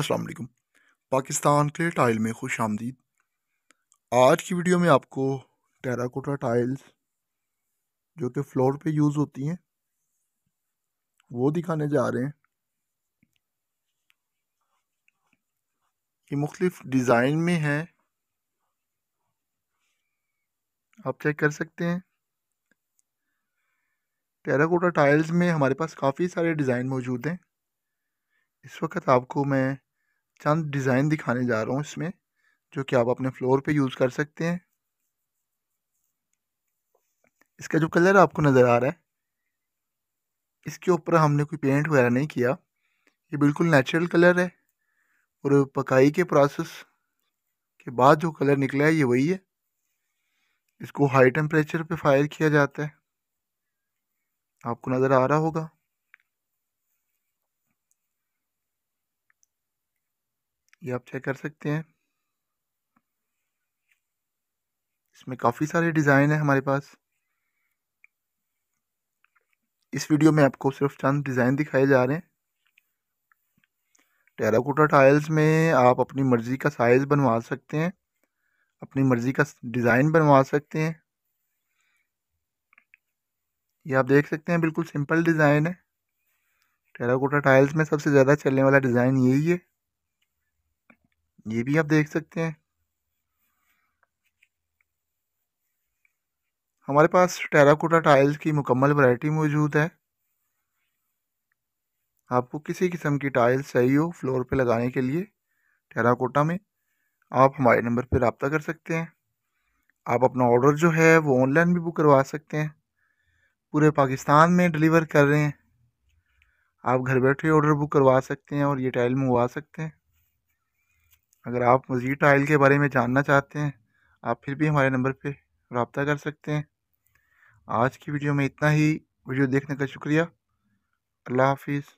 अस्सलाम वालेकुम पाकिस्तान के टाइल में खुश आमदीद आज की वीडियो में आपको टेराकोटा टाइल्स जो कि फ्लोर पे यूज़ होती हैं वो दिखाने जा रहे हैं ये मुख्तफ डिज़ाइन में है आप चेक कर सकते हैं टेराकोटा टाइल्स में हमारे पास काफ़ी सारे डिज़ाइन मौजूद हैं इस वक्त आपको मैं चंद डिज़ाइन दिखाने जा रहा हूँ इसमें जो कि आप अपने फ्लोर पे यूज़ कर सकते हैं इसका जो कलर आपको नज़र आ रहा है इसके ऊपर हमने कोई पेंट वगैरह नहीं किया ये बिल्कुल नेचुरल कलर है और पकाई के प्रोसेस के बाद जो कलर निकला है ये वही है इसको हाई टेम्परेचर पे फायर किया जाता है आपको नज़र आ रहा होगा ये आप चेक कर सकते हैं इसमें काफ़ी सारे डिज़ाइन हैं हमारे पास इस वीडियो में आपको सिर्फ चंद डिज़ाइन दिखाए जा रहे हैं टेराकोटा टाइल्स में आप अपनी मर्ज़ी का साइज़ बनवा सकते हैं अपनी मर्ज़ी का डिज़ाइन बनवा सकते हैं ये आप देख सकते हैं बिल्कुल सिंपल डिज़ाइन है टेराकोटा टाइल्स में सबसे ज़्यादा चलने वाला डिज़ाइन यही है ये भी आप देख सकते हैं हमारे पास टेराकोटा टाइल्स की मुकम्मल वैरायटी मौजूद है आपको किसी किस्म की टाइल्स चाहिए हो फ्लोर पे लगाने के लिए टेराकोटा में आप हमारे नंबर पर रबता कर सकते हैं आप अपना ऑर्डर जो है वो ऑनलाइन भी बुक करवा सकते हैं पूरे पाकिस्तान में डिलीवर कर रहे हैं आप घर बैठे ऑर्डर बुक करवा सकते हैं और ये टाइल मंगवा सकते हैं अगर आप मज़ीद टाइल के बारे में जानना चाहते हैं आप फिर भी हमारे नंबर पर रबता कर सकते हैं आज की वीडियो में इतना ही वीडियो देखने का शुक्रिया अल्लाह हाफिज़